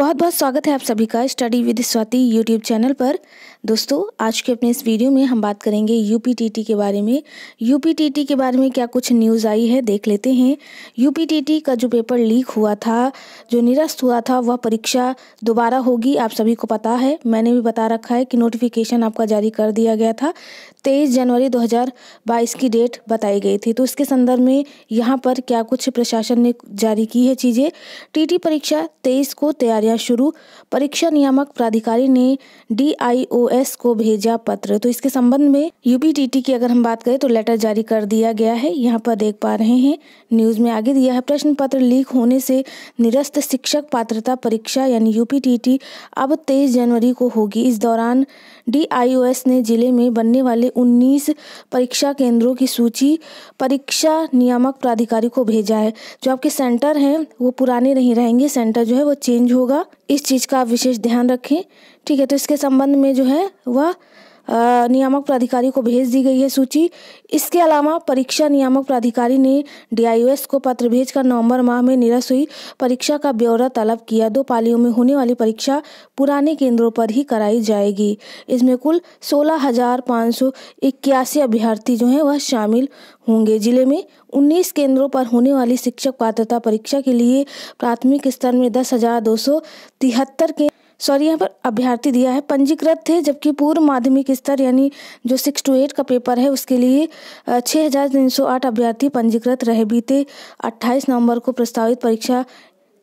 बहुत बहुत स्वागत है आप सभी का study with Swati YouTube channel पर दोस्तों आज के अपने इस वीडियो में हम बात करेंगे यूपीटीटी के बारे में यूपीटीटी के बारे में क्या कुछ न्यूज़ आई है देख लेते हैं यूपीटीटी का जो पेपर लीक हुआ था जो निरस्त हुआ था वह परीक्षा दोबारा होगी आप सभी को पता है मैंने भी बता रखा है कि नोटिफिकेशन आपका जारी कर दिया गया था तेईस जनवरी दो की डेट बताई गई थी तो इसके संदर्भ में यहाँ पर क्या कुछ प्रशासन ने जारी की है चीज़ें टी परीक्षा तेईस को तैयारी प्रक्रिया शुरू परीक्षा नियामक प्राधिकारी ने डीआईओएस को भेजा पत्र तो इसके संबंध में यूपीटीटी की अगर हम बात करें तो लेटर जारी कर दिया गया है यहाँ पर देख पा रहे हैं न्यूज़ में आगे दिया है प्रश्न पत्र लीक होने से निरस्त शिक्षक पात्रता परीक्षा यानी यूपीटीटी अब तेईस जनवरी को होगी इस दौरान डीआईओएस ने जिले में बनने वाले उन्नीस परीक्षा केंद्रों की सूची परीक्षा नियामक प्राधिकारी को भेजा है जो आपके सेंटर हैं वो पुराने नहीं रहेंगे सेंटर जो है वो चेंज होगा होगा इस चीज़ का आप विशेष ध्यान रखें ठीक है तो इसके संबंध में जो है वह नियामक प्राधिकारी को भेज दी गई है सूची इसके अलावा परीक्षा नियामक प्राधिकारी ने डीआईओएस को पत्र भेजकर नवंबर माह में निरस्त हुई परीक्षा का ब्यौरा तलब किया दो पालियों में होने वाली परीक्षा पुराने केंद्रों पर ही कराई जाएगी इसमें कुल सोलह हजार पाँच सौ इक्यासी अभ्यर्थी जो हैं वह शामिल होंगे जिले में उन्नीस केंद्रों पर होने वाली शिक्षक पात्रता परीक्षा के लिए प्राथमिक स्तर में दस हजार दो सौ तिहत्तर के सॉरी यहाँ पर अभ्यर्थी दिया है पंजीकृत थे जबकि पूर्व माध्यमिक स्तर यानी जो सिक्स टू एट का पेपर है उसके लिए छः हज़ार तीन सौ आठ अभ्यर्थी पंजीकृत रहे बीते अट्ठाईस नवंबर को प्रस्तावित परीक्षा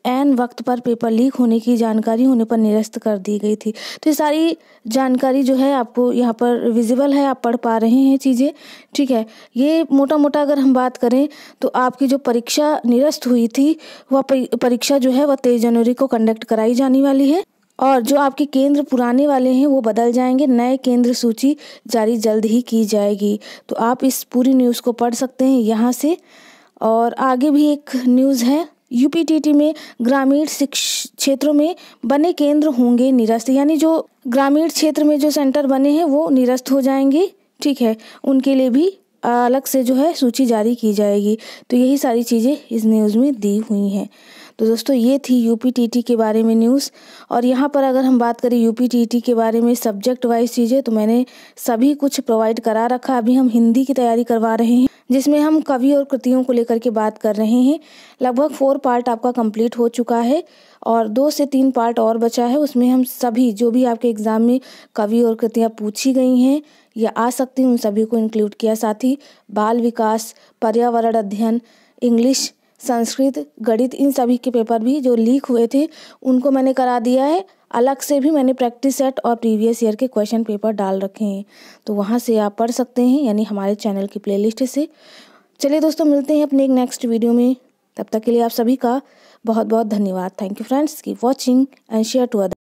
एन वक्त पर पेपर लीक होने की जानकारी होने पर निरस्त कर दी गई थी तो ये सारी जानकारी जो है आपको यहाँ पर विजिबल है आप पढ़ पा रहे हैं चीज़ें ठीक है ये मोटा मोटा अगर हम बात करें तो आपकी जो परीक्षा निरस्त हुई थी वह परीक्षा जो है वह तेईस जनवरी को कंडक्ट कराई जाने वाली है और जो आपके केंद्र पुराने वाले हैं वो बदल जाएंगे नए केंद्र सूची जारी जल्द ही की जाएगी तो आप इस पूरी न्यूज़ को पढ़ सकते हैं यहाँ से और आगे भी एक न्यूज़ है यूपीटीटी में ग्रामीण क्षेत्रों में बने केंद्र होंगे निरस्त यानी जो ग्रामीण क्षेत्र में जो सेंटर बने हैं वो निरस्त हो जाएंगे ठीक है उनके लिए भी अलग से जो है सूची जारी की जाएगी तो यही सारी चीज़ें इस न्यूज़ में दी हुई हैं तो दोस्तों ये थी यू के बारे में न्यूज़ और यहाँ पर अगर हम बात करें यू के बारे में सब्जेक्ट वाइज चीज़ें तो मैंने सभी कुछ प्रोवाइड करा रखा अभी हम हिंदी की तैयारी करवा रहे हैं जिसमें हम कवि और कृतियों को लेकर के बात कर रहे हैं लगभग फोर पार्ट आपका कंप्लीट हो चुका है और दो से तीन पार्ट और बचा है उसमें हम सभी जो भी आपके एग्ज़ाम में कवि और कृतियाँ पूछी गई हैं या आ सकती हैं उन सभी को इंक्लूड किया साथ ही बाल विकास पर्यावरण अध्ययन इंग्लिश संस्कृत गणित इन सभी के पेपर भी जो लीक हुए थे उनको मैंने करा दिया है अलग से भी मैंने प्रैक्टिस सेट और प्रीवियस ईयर के क्वेश्चन पेपर डाल रखे हैं तो वहाँ से आप पढ़ सकते हैं यानी हमारे चैनल की प्लेलिस्ट से चलिए दोस्तों मिलते हैं अपने एक नेक्स्ट वीडियो में तब तक के लिए आप सभी का बहुत बहुत धन्यवाद thank you friends keep watching and share to other